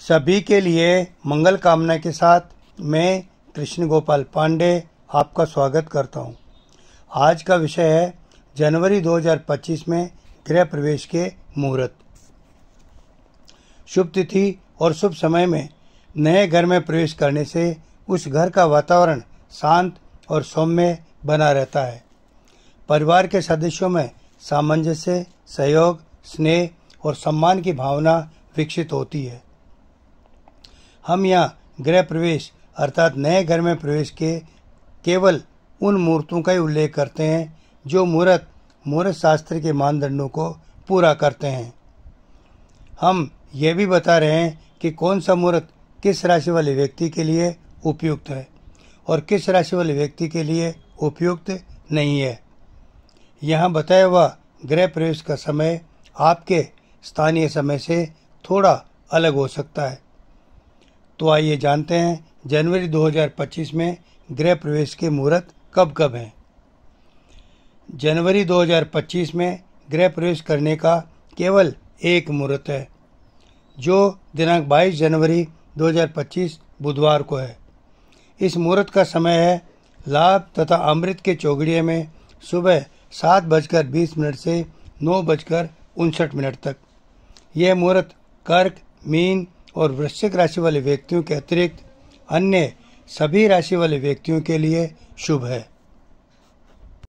सभी के लिए मंगल कामना के साथ मैं कृष्ण गोपाल पांडे आपका स्वागत करता हूं। आज का विषय है जनवरी 2025 में गृह प्रवेश के मुहूर्त शुभ तिथि और शुभ समय में नए घर में प्रवेश करने से उस घर का वातावरण शांत और सौम्य बना रहता है परिवार के सदस्यों में सामंजस्य सहयोग स्नेह और सम्मान की भावना विकसित होती है हम यहाँ गृह प्रवेश अर्थात नए घर में प्रवेश के केवल उन मूर्तों का ही उल्लेख करते हैं जो मूर्त मूर्त शास्त्र के मानदंडों को पूरा करते हैं हम यह भी बता रहे हैं कि कौन सा मूर्त किस राशि वाले व्यक्ति के लिए उपयुक्त है और किस राशि वाले व्यक्ति के लिए उपयुक्त नहीं है यहाँ बताया हुआ गृह प्रवेश का समय आपके स्थानीय समय से थोड़ा अलग हो सकता है तो आइए जानते हैं जनवरी 2025 में गृह प्रवेश के मुहूर्त कब कब हैं जनवरी 2025 में गृह प्रवेश करने का केवल एक मुहूर्त है जो दिनांक 22 जनवरी 2025 बुधवार को है इस मुहूर्त का समय है लाभ तथा अमृत के चौगड़िए में सुबह सात बजकर बीस मिनट से नौ बजकर उनसठ मिनट तक यह मुहूर्त कर्क मीन और वृश्चिक राशि वाले व्यक्तियों के अतिरिक्त अन्य सभी राशि वाले व्यक्तियों के लिए शुभ है